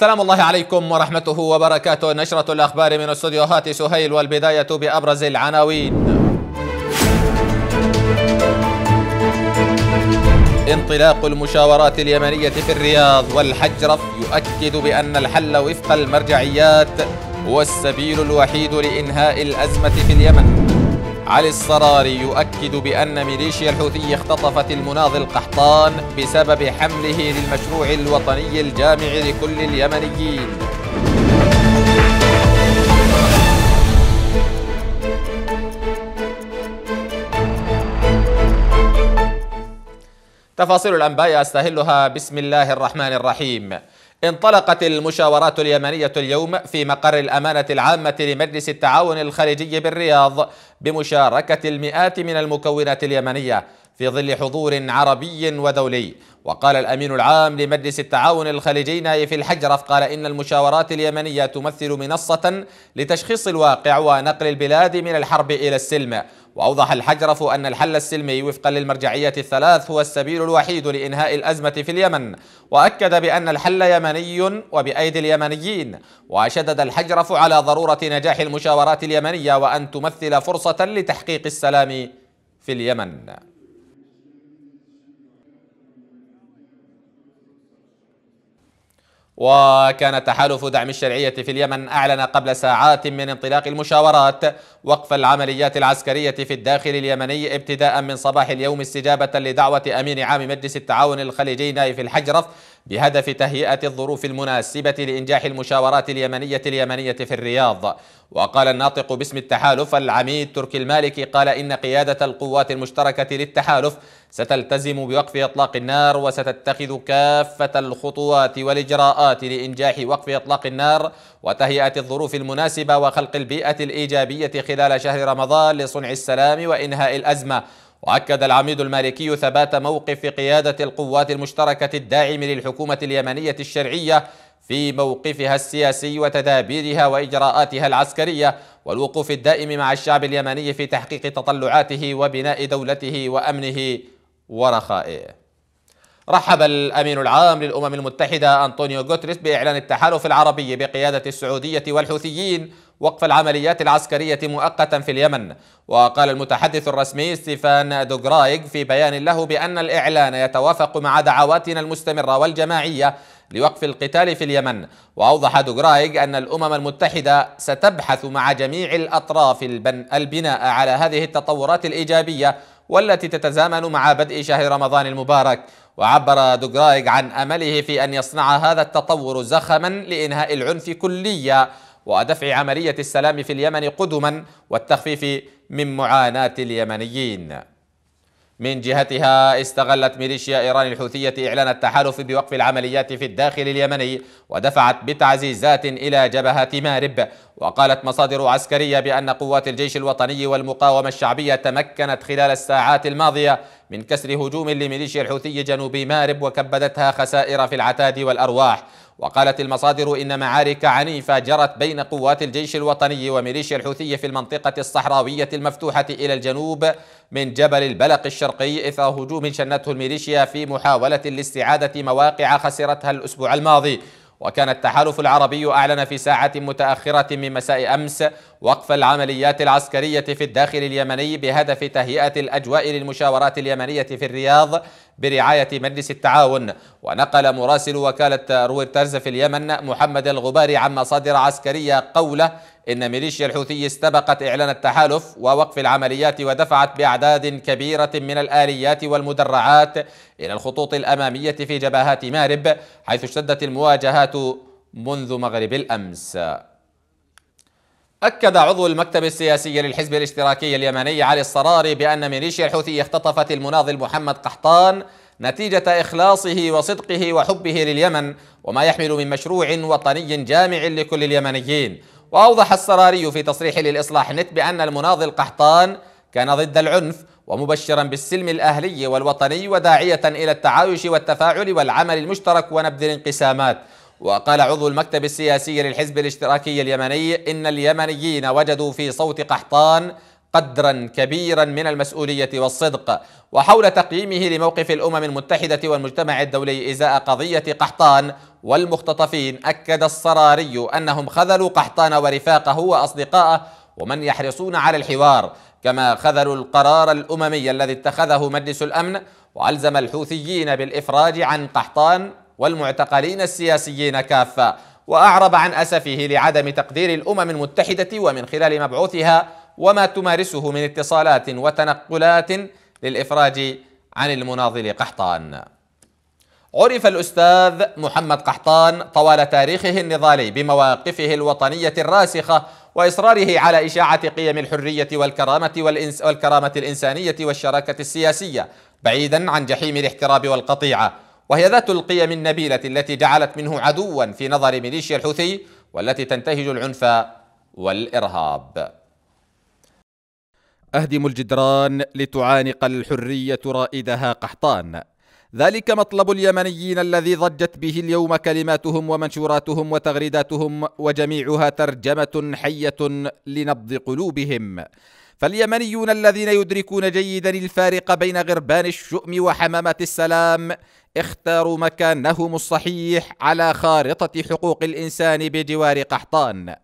سلام الله عليكم ورحمته وبركاته نشرة الأخبار من استوديوهات سهيل والبداية بأبرز العناوين انطلاق المشاورات اليمنية في الرياض والحجرف يؤكد بأن الحل وفق المرجعيات هو السبيل الوحيد لإنهاء الأزمة في اليمن علي الصراري يؤكد بأن ميليشيا الحوثي اختطفت المناضل قحطان بسبب حمله للمشروع الوطني الجامع لكل اليمنيين تفاصيل الأنباء أستهلها بسم الله الرحمن الرحيم انطلقت المشاورات اليمنية اليوم في مقر الأمانة العامة لمجلس التعاون الخليجي بالرياض بمشاركة المئات من المكونات اليمنية في ظل حضور عربي ودولي وقال الأمين العام لمجلس التعاون الخليجي نايف الحجرف قال إن المشاورات اليمنية تمثل منصة لتشخيص الواقع ونقل البلاد من الحرب إلى السلم وأوضح الحجرف أن الحل السلمي وفقا للمرجعية الثلاث هو السبيل الوحيد لإنهاء الأزمة في اليمن وأكد بأن الحل يمني وبأيدي اليمنيين وشدد الحجرف على ضرورة نجاح المشاورات اليمنية وأن تمثل فرصة لتحقيق السلام في اليمن وكان تحالف دعم الشرعية في اليمن أعلن قبل ساعات من انطلاق المشاورات وقف العمليات العسكرية في الداخل اليمني ابتداء من صباح اليوم استجابة لدعوة أمين عام مجلس التعاون الخليجي نايف الحجرف بهدف تهيئة الظروف المناسبة لإنجاح المشاورات اليمنية اليمنية في الرياض وقال الناطق باسم التحالف العميد تركي المالكي قال إن قيادة القوات المشتركة للتحالف ستلتزم بوقف إطلاق النار وستتخذ كافة الخطوات والإجراءات لإنجاح وقف إطلاق النار وتهيئة الظروف المناسبة وخلق البيئة الإيجابية خلال شهر رمضان لصنع السلام وإنهاء الأزمة وأكد العميد المالكي ثبات موقف قيادة القوات المشتركة الداعم للحكومة اليمنية الشرعية في موقفها السياسي وتدابيرها وإجراءاتها العسكرية والوقوف الدائم مع الشعب اليمني في تحقيق تطلعاته وبناء دولته وأمنه ورخائه رحب الأمين العام للأمم المتحدة أنطونيو غوتريس بإعلان التحالف العربي بقيادة السعودية والحوثيين وقف العمليات العسكرية مؤقتا في اليمن وقال المتحدث الرسمي ستيفان دوغرايغ في بيان له بأن الإعلان يتوافق مع دعواتنا المستمرة والجماعية لوقف القتال في اليمن وأوضح دوغرايغ أن الأمم المتحدة ستبحث مع جميع الأطراف البناء على هذه التطورات الإيجابية والتي تتزامن مع بدء شهر رمضان المبارك وعبر دوغرايغ عن أمله في أن يصنع هذا التطور زخما لإنهاء العنف كليا ودفع عملية السلام في اليمن قدما والتخفيف من معاناة اليمنيين من جهتها استغلت ميليشيا إيران الحوثية إعلان التحالف بوقف العمليات في الداخل اليمني ودفعت بتعزيزات إلى جبهات مارب وقالت مصادر عسكرية بأن قوات الجيش الوطني والمقاومة الشعبية تمكنت خلال الساعات الماضية من كسر هجوم لميليشيا الحوثي جنوب مارب وكبدتها خسائر في العتاد والأرواح وقالت المصادر إن معارك عنيفة جرت بين قوات الجيش الوطني وميليشيا الحوثية في المنطقة الصحراوية المفتوحة إلى الجنوب من جبل البلق الشرقي إثر هجوم شنته الميليشيا في محاولة لاستعادة مواقع خسرتها الأسبوع الماضي وكان التحالف العربي أعلن في ساعة متأخرة من مساء أمس وقف العمليات العسكرية في الداخل اليمني بهدف تهيئة الأجواء للمشاورات اليمنية في الرياض برعاية مجلس التعاون ونقل مراسل وكالة رويترز في اليمن محمد الغباري عن مصادر عسكرية قوله إن ميليشيا الحوثي استبقت إعلان التحالف ووقف العمليات ودفعت بأعداد كبيرة من الآليات والمدرعات إلى الخطوط الأمامية في جبهات مارب حيث اشتدت المواجهات منذ مغرب الأمس أكد عضو المكتب السياسي للحزب الاشتراكي اليمني علي الصراري بأن ميليشيا الحوثي اختطفت المناضل محمد قحطان نتيجة إخلاصه وصدقه وحبه لليمن وما يحمل من مشروع وطني جامع لكل اليمنيين وأوضح الصراري في تصريح للإصلاح نت بأن المناضل قحطان كان ضد العنف ومبشرا بالسلم الأهلي والوطني وداعية إلى التعايش والتفاعل والعمل المشترك ونبذ الانقسامات وقال عضو المكتب السياسي للحزب الاشتراكي اليمني إن اليمنيين وجدوا في صوت قحطان قدرا كبيرا من المسؤولية والصدق وحول تقييمه لموقف الأمم المتحدة والمجتمع الدولي إزاء قضية قحطان والمختطفين أكد الصراري أنهم خذلوا قحطان ورفاقه وأصدقائه ومن يحرصون على الحوار كما خذلوا القرار الأممي الذي اتخذه مجلس الأمن وألزم الحوثيين بالإفراج عن قحطان والمعتقلين السياسيين كافة وأعرب عن أسفه لعدم تقدير الأمم المتحدة ومن خلال مبعوثها وما تمارسه من اتصالات وتنقلات للإفراج عن المناضل قحطان عرف الأستاذ محمد قحطان طوال تاريخه النضالي بمواقفه الوطنية الراسخة وإصراره على إشاعة قيم الحرية والكرامة, والإنس والكرامة الإنسانية والشراكة السياسية بعيدا عن جحيم الاحتراب والقطيعة وهي ذات القيم النبيلة التي جعلت منه عدوا في نظر ميليشيا الحوثي والتي تنتهج العنف والإرهاب أهدم الجدران لتعانق الحرية رائدها قحطان ذلك مطلب اليمنيين الذي ضجت به اليوم كلماتهم ومنشوراتهم وتغريداتهم وجميعها ترجمة حية لنبض قلوبهم فاليمنيون الذين يدركون جيدا الفارق بين غربان الشؤم وحمامة السلام اختاروا مكانهم الصحيح على خارطة حقوق الإنسان بجوار قحطان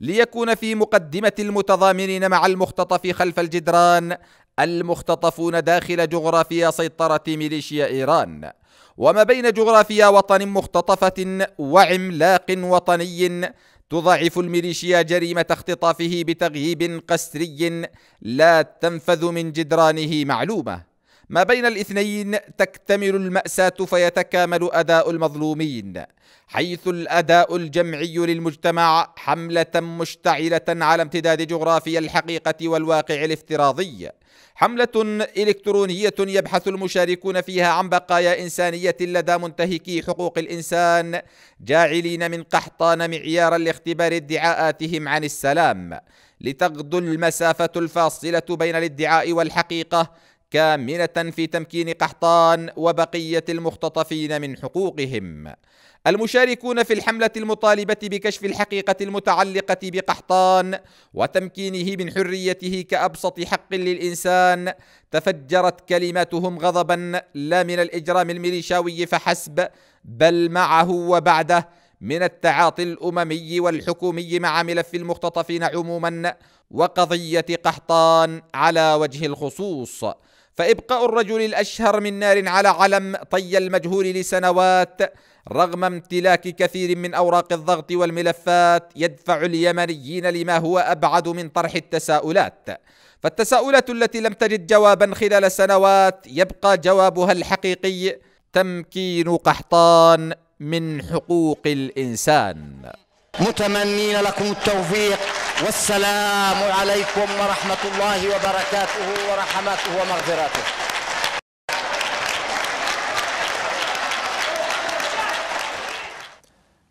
ليكون في مقدمة المتضامنين مع المختطف خلف الجدران المختطفون داخل جغرافيا سيطرة ميليشيا إيران وما بين جغرافيا وطن مختطفة وعملاق وطني تضاعف الميليشيا جريمة اختطافه بتغييب قسري لا تنفذ من جدرانه معلومة ما بين الاثنين تكتمل المأساة فيتكامل أداء المظلومين حيث الأداء الجمعي للمجتمع حملة مشتعلة على امتداد جغرافيا الحقيقة والواقع الافتراضي حملة إلكترونية يبحث المشاركون فيها عن بقايا إنسانية لدى منتهكي حقوق الإنسان جاعلين من قحطان معيارا لاختبار ادعاءاتهم عن السلام لتغدو المسافة الفاصلة بين الادعاء والحقيقة كامنه في تمكين قحطان وبقيه المختطفين من حقوقهم المشاركون في الحمله المطالبه بكشف الحقيقه المتعلقه بقحطان وتمكينه من حريته كابسط حق للانسان تفجرت كلماتهم غضبا لا من الاجرام الميليشاوي فحسب بل معه وبعده من التعاطي الاممي والحكومي مع ملف المختطفين عموما وقضيه قحطان على وجه الخصوص فإبقاء الرجل الأشهر من نار على علم طي المجهول لسنوات رغم امتلاك كثير من أوراق الضغط والملفات يدفع اليمنيين لما هو أبعد من طرح التساؤلات فالتساؤلات التي لم تجد جوابا خلال سنوات يبقى جوابها الحقيقي تمكين قحطان من حقوق الإنسان متمنين لكم التوفيق والسلام عليكم ورحمة الله وبركاته ورحماته ومغفراته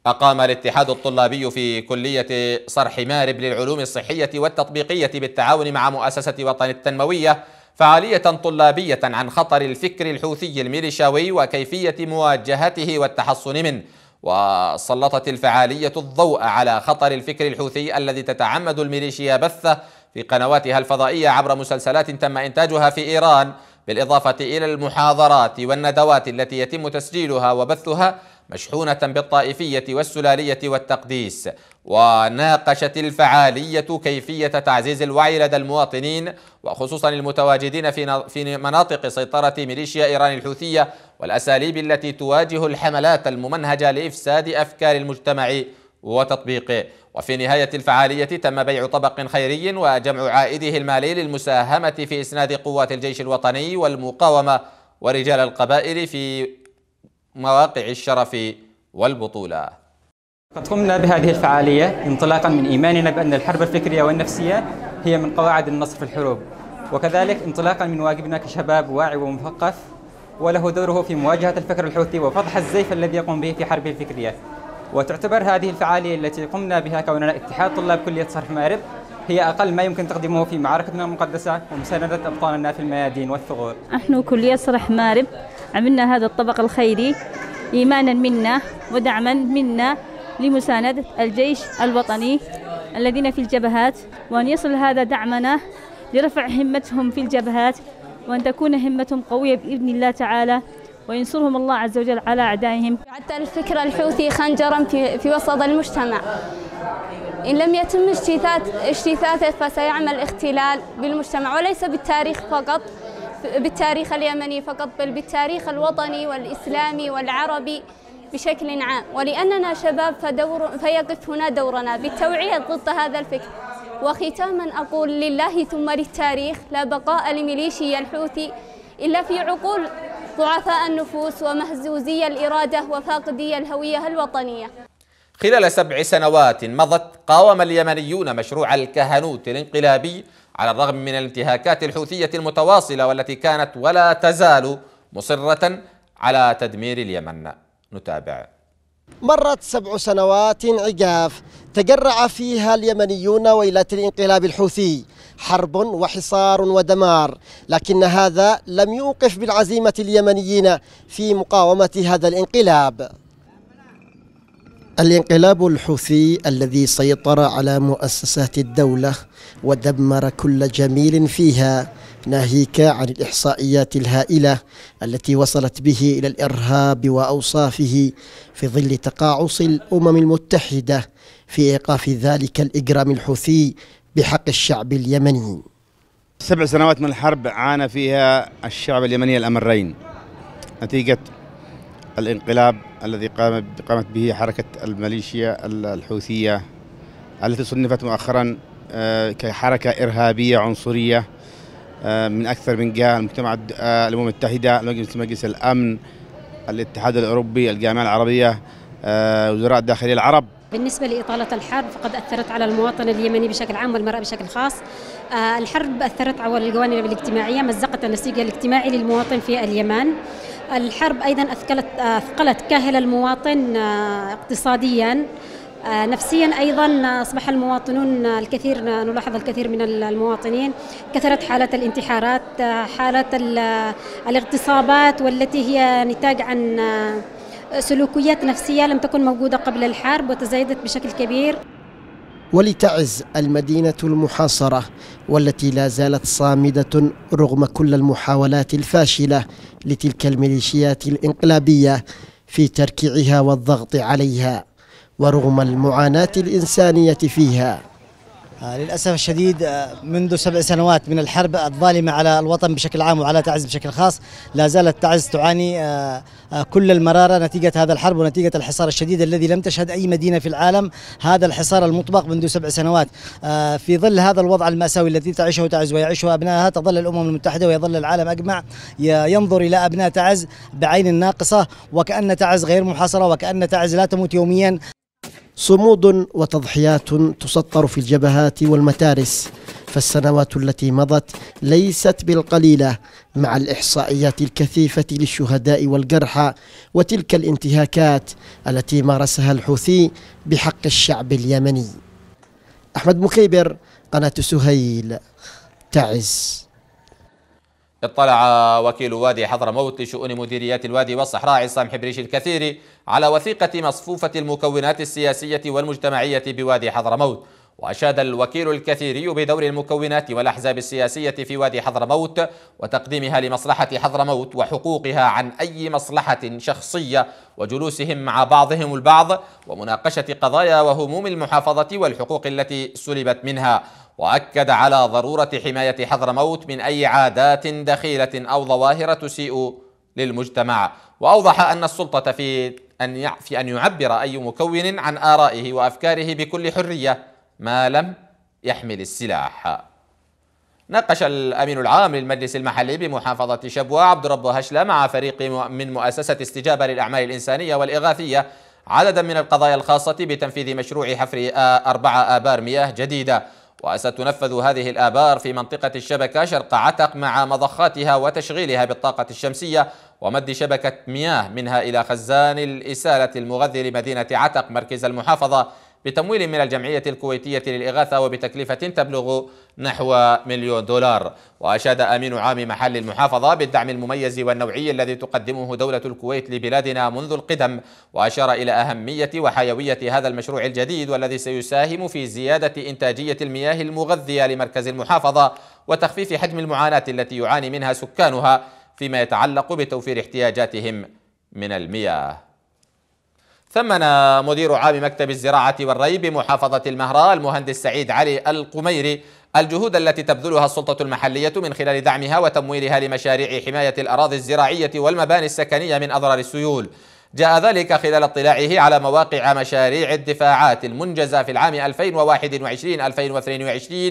أقام الاتحاد الطلابي في كلية صرح مارب للعلوم الصحية والتطبيقية بالتعاون مع مؤسسة وطن التنموية فعالية طلابية عن خطر الفكر الحوثي الميليشاوي وكيفية مواجهته والتحصن منه وسلطت الفعالية الضوء على خطر الفكر الحوثي الذي تتعمد الميليشيا بثه في قنواتها الفضائية عبر مسلسلات تم إنتاجها في إيران بالإضافة إلى المحاضرات والندوات التي يتم تسجيلها وبثها مشحونة بالطائفية والسلالية والتقديس وناقشت الفعالية كيفية تعزيز الوعي لدى المواطنين وخصوصا المتواجدين في مناطق سيطرة ميليشيا إيران الحوثية والأساليب التي تواجه الحملات الممنهجة لإفساد أفكار المجتمع وتطبيقه وفي نهاية الفعالية تم بيع طبق خيري وجمع عائده المالي للمساهمة في إسناد قوات الجيش الوطني والمقاومة ورجال القبائل في مواقع الشرف والبطولة قد قمنا بهذه الفعالية انطلاقا من إيماننا بأن الحرب الفكرية والنفسية هي من قواعد النصر في الحروب وكذلك انطلاقا من واجبنا كشباب واعي ومثقف وله دوره في مواجهة الفكر الحوثي وفضح الزيف الذي يقوم به في حربه الفكرية وتعتبر هذه الفعالية التي قمنا بها كوننا اتحاد طلاب كلية صرف مارب هي أقل ما يمكن تقدمه في معركتنا المقدسة ومساندة أبطالنا في الميادين والثغور نحن كلية صرح مارب عملنا هذا الطبق الخيري إيمانا منا ودعما منا لمساندة الجيش الوطني الذين في الجبهات وأن يصل هذا دعمنا لرفع همتهم في الجبهات وأن تكون همتهم قوية بإذن الله تعالى وينصرهم الله عز وجل على أعدائهم حتى الفكر الحوثي خنجرا في, في وسط المجتمع إن لم يتم اجتثاث اجتثاثه فسيعمل اختلال بالمجتمع وليس بالتاريخ فقط بالتاريخ اليمني فقط بل بالتاريخ الوطني والإسلامي والعربي بشكل عام ولأننا شباب فدور فيقف هنا دورنا بالتوعية ضد هذا الفكر وختاما أقول لله ثم للتاريخ لا بقاء لميليشيا الحوثي إلا في عقول ضعفاء النفوس ومهزوزي الإرادة وفاقدي الهوية الوطنية خلال سبع سنوات مضت قاوم اليمنيون مشروع الكهنوت الانقلابي على الرغم من الانتهاكات الحوثية المتواصلة والتي كانت ولا تزال مصرة على تدمير اليمن نتابع مرت سبع سنوات عقاف تجرع فيها اليمنيون ويلات الانقلاب الحوثي حرب وحصار ودمار لكن هذا لم يوقف بالعزيمة اليمنيين في مقاومة هذا الانقلاب الانقلاب الحوثي الذي سيطر على مؤسسات الدولة ودمر كل جميل فيها ناهيك عن الإحصائيات الهائلة التي وصلت به إلى الإرهاب وأوصافه في ظل تقاعص الأمم المتحدة في إيقاف ذلك الإجرام الحوثي بحق الشعب اليمني سبع سنوات من الحرب عانى فيها الشعب اليمني الأمرين نتيجة الانقلاب الذي قامت به حركة الميليشيا الحوثية التي صنفت مؤخرا آه، كحركة إرهابية عنصرية آه، من أكثر من جهة المجتمع آه، الأمم المتحدة مجلس الأمن الاتحاد الأوروبي الجامعة العربية وزراء الداخلية العرب بالنسبة لإطالة الحرب فقد أثرت على المواطن اليمني بشكل عام والمرأة بشكل خاص الحرب أثرت على الجوانب الاجتماعية مزقت النسيج الاجتماعي للمواطن في اليمن الحرب أيضا أثقلت, أثقلت كاهل المواطن آه، اقتصاديا آه، نفسيا ايضا آه، اصبح المواطنون الكثير نلاحظ الكثير من المواطنين كثرت حالات الانتحارات حالات الاغتصابات والتي هي نتاج عن سلوكيات نفسيه لم تكن موجوده قبل الحرب وتزايدت بشكل كبير ولتعز المدينة المحاصرة والتي لا زالت صامدة رغم كل المحاولات الفاشلة لتلك الميليشيات الإنقلابية في تركيعها والضغط عليها ورغم المعاناة الإنسانية فيها آه، للأسف الشديد آه، منذ سبع سنوات من الحرب الظالمة على الوطن بشكل عام وعلى تعز بشكل خاص لا زالت تعز تعاني آه، كل المرارة نتيجة هذا الحرب ونتيجة الحصار الشديد الذي لم تشهد أي مدينة في العالم هذا الحصار المطبق منذ سبع سنوات في ظل هذا الوضع المأساوي الذي تعيشه تعز ويعيشه أبنائها تظل الأمم المتحدة ويظل العالم أجمع ينظر إلى أبناء تعز بعين ناقصة وكأن تعز غير محاصرة وكأن تعز لا تموت يوميا صمود وتضحيات تسطر في الجبهات والمتارس فالسنوات التي مضت ليست بالقليله مع الاحصائيات الكثيفه للشهداء والجرحى وتلك الانتهاكات التي مارسها الحوثي بحق الشعب اليمني احمد مكيبر قناه سهيل تعز اطلع وكيل وادي حضرموت لشؤون مديريات الوادي والصحراء عصام حبريش الكثيري على وثيقة مصفوفة المكونات السياسية والمجتمعية بوادي حضرموت وأشاد الوكيل الكثيري بدور المكونات والأحزاب السياسية في وادي حضرموت وتقديمها لمصلحة حضرموت وحقوقها عن أي مصلحة شخصية وجلوسهم مع بعضهم البعض ومناقشة قضايا وهموم المحافظة والحقوق التي سلبت منها واكد على ضروره حمايه حضرموت من اي عادات دخيله او ظواهر تسيء للمجتمع واوضح ان السلطه في ان في ان يعبر اي مكون عن ارائه وافكاره بكل حريه ما لم يحمل السلاح ناقش الامين العام للمجلس المحلي بمحافظه شبوه عبد رب هشله مع فريق من مؤسسه استجابه للاعمال الانسانيه والاغاثيه عددا من القضايا الخاصه بتنفيذ مشروع حفر آه، اربعه ابار مياه جديده وستنفذ هذه الآبار في منطقة الشبكة شرق عتق مع مضخاتها وتشغيلها بالطاقة الشمسية ومد شبكة مياه منها إلى خزان الإسالة المغذي لمدينة عتق مركز المحافظة بتمويل من الجمعية الكويتية للإغاثة وبتكلفة تبلغ نحو مليون دولار وأشاد أمين عام محل المحافظة بالدعم المميز والنوعي الذي تقدمه دولة الكويت لبلادنا منذ القدم وأشار إلى أهمية وحيوية هذا المشروع الجديد والذي سيساهم في زيادة إنتاجية المياه المغذية لمركز المحافظة وتخفيف حجم المعاناة التي يعاني منها سكانها فيما يتعلق بتوفير احتياجاتهم من المياه ثمن مدير عام مكتب الزراعة والري بمحافظة المهراء المهندس سعيد علي القميري الجهود التي تبذلها السلطة المحلية من خلال دعمها وتمويلها لمشاريع حماية الأراضي الزراعية والمباني السكنية من أضرار السيول جاء ذلك خلال اطلاعه على مواقع مشاريع الدفاعات المنجزة في العام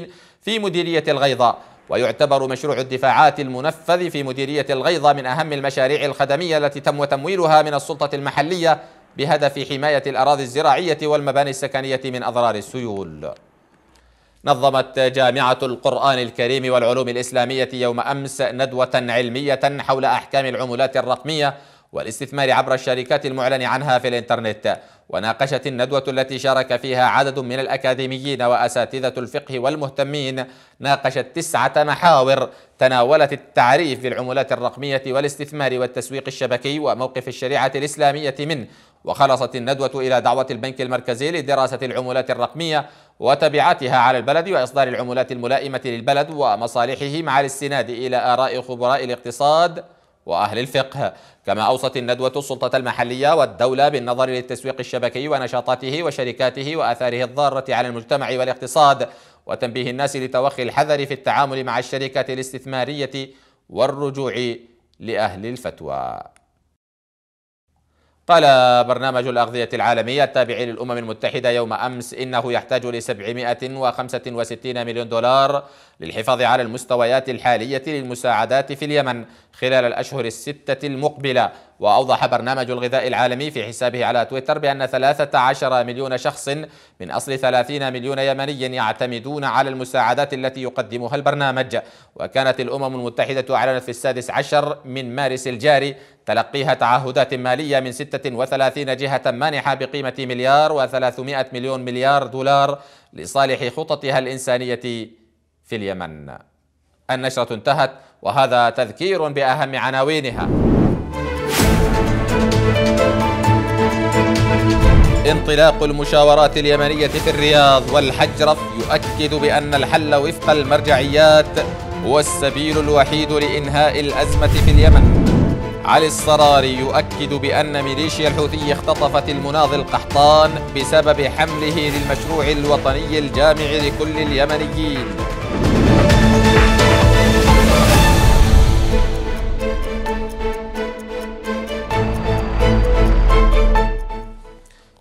2021-2022 في مديرية الغيضة ويعتبر مشروع الدفاعات المنفذ في مديرية الغيضة من أهم المشاريع الخدمية التي تم تمويلها من السلطة المحلية بهدف حماية الأراضي الزراعية والمباني السكنية من أضرار السيول نظمت جامعة القرآن الكريم والعلوم الإسلامية يوم أمس ندوة علمية حول أحكام العملات الرقمية والاستثمار عبر الشركات المعلن عنها في الإنترنت وناقشت الندوة التي شارك فيها عدد من الأكاديميين وأساتذة الفقه والمهتمين ناقشت تسعة محاور تناولت التعريف بالعملات الرقمية والاستثمار والتسويق الشبكي وموقف الشريعة الإسلامية منه وخلصت الندوة إلى دعوة البنك المركزي لدراسة العملات الرقمية وتبعاتها على البلد وإصدار العملات الملائمة للبلد ومصالحه مع الاستناد إلى آراء خبراء الاقتصاد وأهل الفقه كما أوصت الندوة السلطة المحلية والدولة بالنظر للتسويق الشبكي ونشاطاته وشركاته وآثاره الضارة على المجتمع والاقتصاد وتنبيه الناس لتوخي الحذر في التعامل مع الشركات الاستثمارية والرجوع لأهل الفتوى قال برنامج الأغذية العالمية التابع للأمم المتحدة يوم أمس إنه يحتاج ل 765 مليون دولار للحفاظ على المستويات الحالية للمساعدات في اليمن خلال الأشهر الستة المقبلة وأوضح برنامج الغذاء العالمي في حسابه على تويتر بأن 13 مليون شخص من أصل 30 مليون يمني يعتمدون على المساعدات التي يقدمها البرنامج وكانت الأمم المتحدة أعلنت في السادس عشر من مارس الجاري تلقيها تعهدات مالية من 36 جهة مانحة بقيمة مليار و300 مليون مليار دولار لصالح خططها الإنسانية في اليمن النشرة انتهت وهذا تذكير بأهم عناوينها انطلاق المشاورات اليمنية في الرياض والحجرف يؤكد بأن الحل وفق المرجعيات هو السبيل الوحيد لإنهاء الأزمة في اليمن علي الصراري يؤكد بأن ميليشيا الحوثي اختطفت المناضل قحطان بسبب حمله للمشروع الوطني الجامع لكل اليمنيين